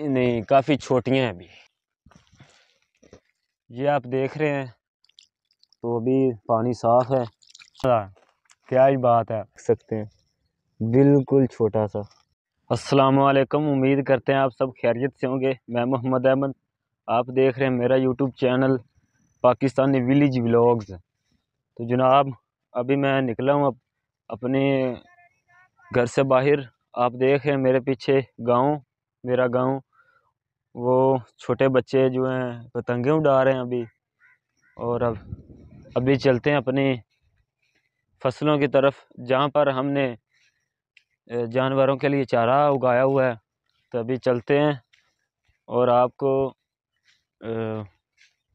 नहीं काफ़ी छोटियाँ हैं अभी ये आप देख रहे हैं तो अभी पानी साफ है हाँ, क्या ही बात है सकते हैं बिल्कुल छोटा सा अस्सलाम वालेकुम उम्मीद करते हैं आप सब खैरियत से होंगे मैं मोहम्मद अहमद आप देख रहे हैं मेरा YouTube channel Pakistani village vlogs तो जनाब अभी मैं निकला हूँ अब अपने घर से बाहर आप देख रहे हैं मेरे पीछे गांव मेरा गाँव वो छोटे बच्चे जो हैं पतंगे उड़ा रहे हैं अभी और अब अभी चलते हैं अपनी फसलों की तरफ जहाँ पर हमने जानवरों के लिए चारा उगाया हुआ है तो अभी चलते हैं और आपको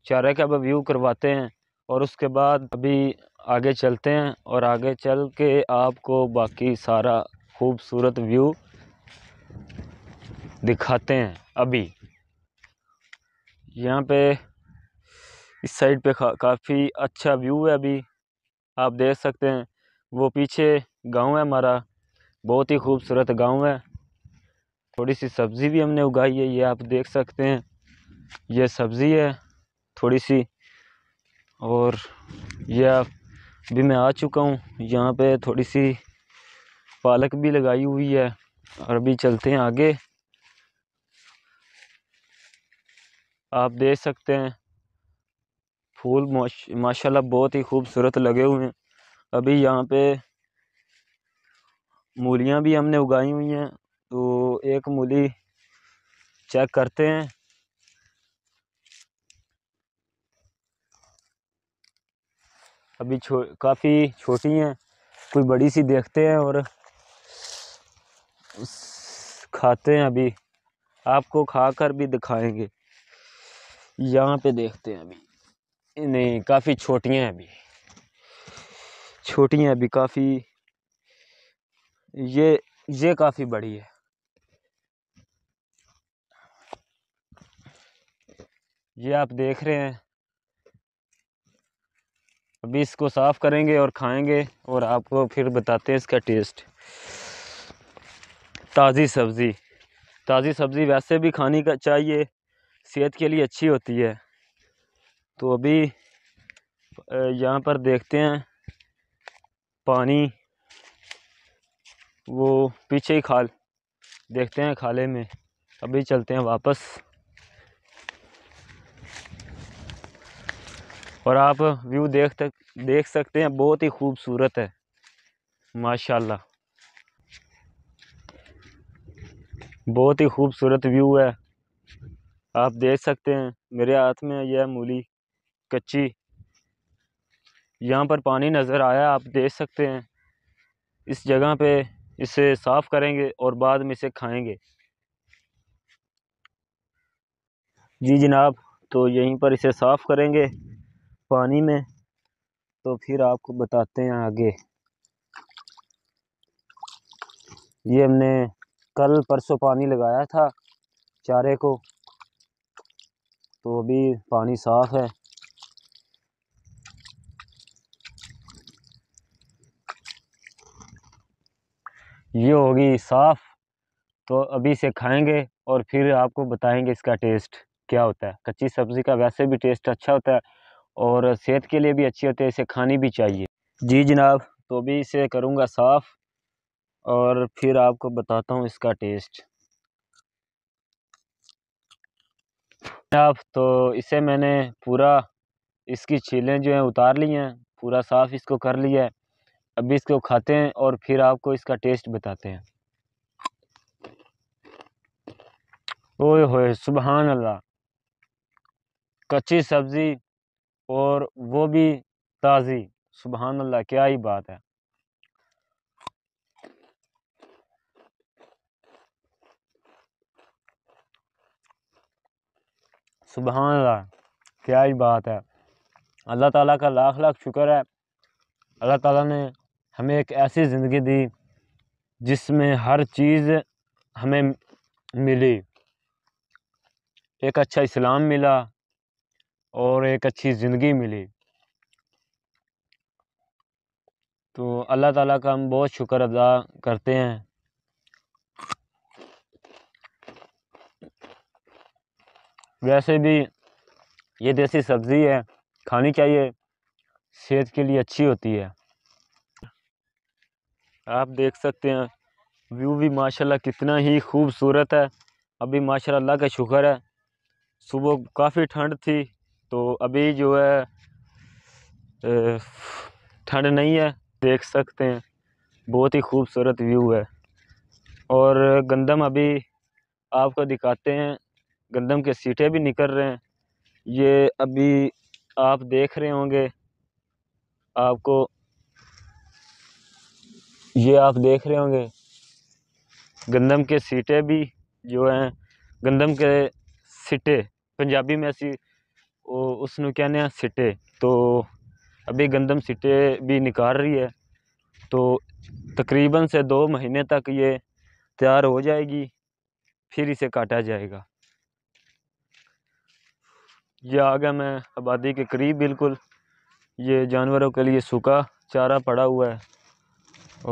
चारे का व्यू करवाते हैं और उसके बाद अभी आगे चलते हैं और आगे चल के आपको बाकी सारा खूबसूरत व्यू दिखाते हैं अभी यहाँ पे इस साइड पे काफ़ी अच्छा व्यू है अभी आप देख सकते हैं वो पीछे गांव है हमारा बहुत ही खूबसूरत गांव है थोड़ी सी सब्ज़ी भी हमने उगाई है ये आप देख सकते हैं ये सब्ज़ी है थोड़ी सी और ये अभी मैं आ चुका हूँ यहाँ पे थोड़ी सी पालक भी लगाई हुई है और अभी चलते हैं आगे आप देख सकते हैं फूल माशाल्लाह बहुत ही खूबसूरत लगे हुए हैं अभी यहाँ पे मूलियाँ भी हमने उगाई हुई हैं तो एक मूली चेक करते हैं अभी छो काफ़ी छोटी हैं कोई बड़ी सी देखते हैं और खाते हैं अभी आपको खाकर भी दिखाएंगे यहाँ पे देखते हैं अभी नहीं काफ़ी छोटियाँ हैं अभी छोटियाँ अभी काफ़ी ये ये काफ़ी बड़ी है ये आप देख रहे हैं अभी इसको साफ़ करेंगे और खाएंगे और आपको फिर बताते हैं इसका टेस्ट ताज़ी सब्ज़ी ताज़ी सब्ज़ी वैसे भी खानी का चाहिए सेहत के लिए अच्छी होती है तो अभी यहाँ पर देखते हैं पानी वो पीछे ही खाल देखते हैं खाले में अभी चलते हैं वापस और आप व्यू देख तक देख सकते हैं बहुत ही खूबसूरत है माशाल्लाह बहुत ही खूबसूरत व्यू है आप देख सकते हैं मेरे हाथ में यह मूली कच्ची यहाँ पर पानी नज़र आया आप देख सकते हैं इस जगह पे इसे साफ़ करेंगे और बाद में इसे खाएंगे जी जनाब तो यहीं पर इसे साफ़ करेंगे पानी में तो फिर आपको बताते हैं आगे ये हमने कल परसों पानी लगाया था चारे को तो अभी पानी साफ़ है ये होगी साफ़ तो अभी इसे खाएंगे और फिर आपको बताएंगे इसका टेस्ट क्या होता है कच्ची सब्ज़ी का वैसे भी टेस्ट अच्छा होता है और सेहत के लिए भी अच्छी होती है इसे खानी भी चाहिए जी जनाब तो अभी इसे करूँगा साफ़ और फिर आपको बताता हूँ इसका टेस्ट अब तो इसे मैंने पूरा इसकी छीलें जो हैं उतार ली हैं पूरा साफ़ इसको कर लिया है अभी इसको खाते हैं और फिर आपको इसका टेस्ट बताते हैं ओए होए सुबहान अल्लाह कच्ची सब्ज़ी और वो भी ताज़ी सुबहान अल्लाह क्या ही बात है सुबह अल्लाह क्या ही बात है अल्लाह ताला का लाख लाख शुक्र है अल्लाह ताला ने हमें एक ऐसी ज़िंदगी दी जिसमें हर चीज़ हमें मिली एक अच्छा इस्लाम मिला और एक अच्छी ज़िंदगी मिली तो अल्लाह ताला का हम बहुत शुक्र अदा करते हैं वैसे भी ये देसी सब्ज़ी है खानी चाहिए सेहत के लिए अच्छी होती है आप देख सकते हैं व्यू भी माशाल्लाह कितना ही खूबसूरत है अभी माशाल्लाह का शुक्र है सुबह काफ़ी ठंड थी तो अभी जो है ठंड नहीं है देख सकते हैं बहुत ही खूबसूरत व्यू है और गंदम अभी आपको दिखाते हैं गंदम के सीटे भी निकल रहे हैं ये अभी आप देख रहे होंगे आपको ये आप देख रहे होंगे गंदम के सीटे भी जो हैं गंदम के सिटे पंजाबी में ऐसी उसने कहने हैं सिटे तो अभी गंदम सिटे भी निकाल रही है तो तकरीबन से दो महीने तक ये तैयार हो जाएगी फिर इसे काटा जाएगा यह आ गया मैं आबादी के करीब बिल्कुल ये जानवरों के लिए सूखा चारा पड़ा हुआ है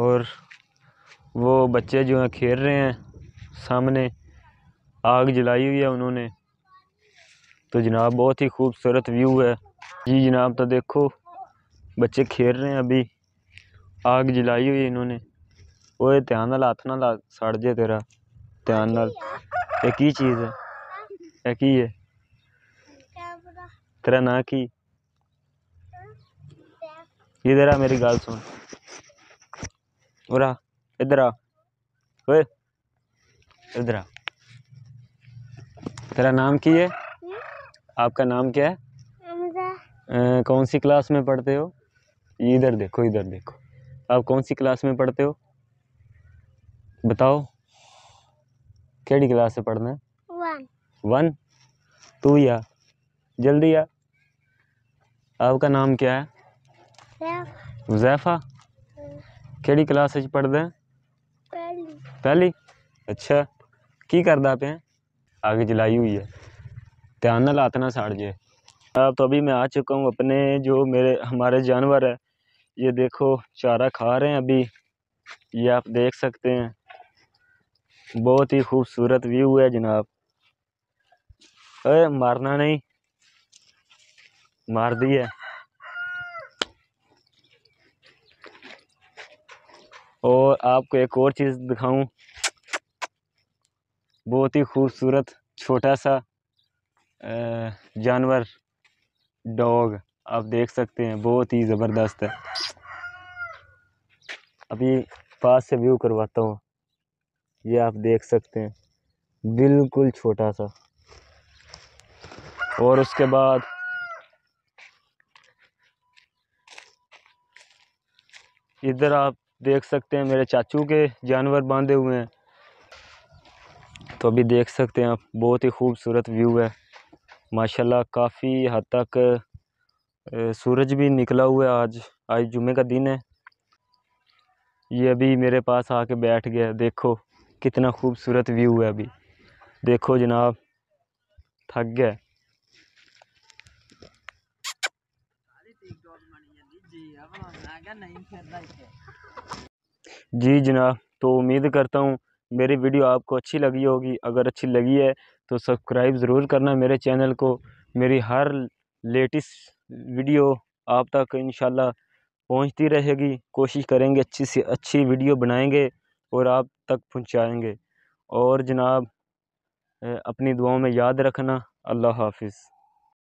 और वो बच्चे जो हैं खेल रहे हैं सामने आग जलाई हुई है उन्होंने तो जनाब बहुत ही खूबसूरत व्यू है जी जनाब तो देखो बच्चे खेल रहे हैं अभी आग जलाई हुई इन्होंने वो ध्यान ना हाथ ना ला सड़ जाए तेरा ध्यान ना एक ही चीज़ है एक ही है तेरा ना की इधर आ मेरी गाल सुन इधर आ इधर आ तेरा नाम की है आपका नाम क्या है आ, कौन सी क्लास में पढ़ते हो इधर देखो इधर देखो आप कौन सी क्लास में पढ़ते हो बताओ कैडी क्लास से पढ़ना है वन वन तू या जल्दी या आपका नाम क्या है जैफा केड़ी क्लास पढ़ पढ़दे पहली अच्छा की दा पे आग जलाई हुई है ध्यान ना लात ना साड़ जे आप तो अभी मैं आ चुका हूँ अपने जो मेरे हमारे जानवर है ये देखो चारा खा रहे हैं अभी ये आप देख सकते हैं बहुत ही खूबसूरत व्यू है जनाब अरे मारना नहीं मार दी है और आपको एक और चीज़ दिखाऊं बहुत ही खूबसूरत छोटा सा जानवर डॉग आप देख सकते हैं बहुत ही ज़बरदस्त है अभी पास से व्यू करवाता हूँ ये आप देख सकते हैं बिल्कुल छोटा सा और उसके बाद इधर आप देख सकते हैं मेरे चाचू के जानवर बांधे हुए हैं तो अभी देख सकते हैं आप बहुत ही खूबसूरत व्यू है माशाल्लाह काफ़ी हद तक सूरज भी निकला हुआ है आज आज जुमे का दिन है ये अभी मेरे पास आके बैठ गया देखो कितना खूबसूरत व्यू है अभी देखो जनाब थक गया जी जनाब तो उम्मीद करता हूँ मेरी वीडियो आपको अच्छी लगी होगी अगर अच्छी लगी है तो सब्सक्राइब ज़रूर करना मेरे चैनल को मेरी हर लेटेस्ट वीडियो आप तक इन पहुँचती रहेगी कोशिश करेंगे अच्छी से अच्छी वीडियो बनाएंगे और आप तक पहुँचाएँगे और जनाब अपनी दुआओं में याद रखना अल्लाह हाफिज़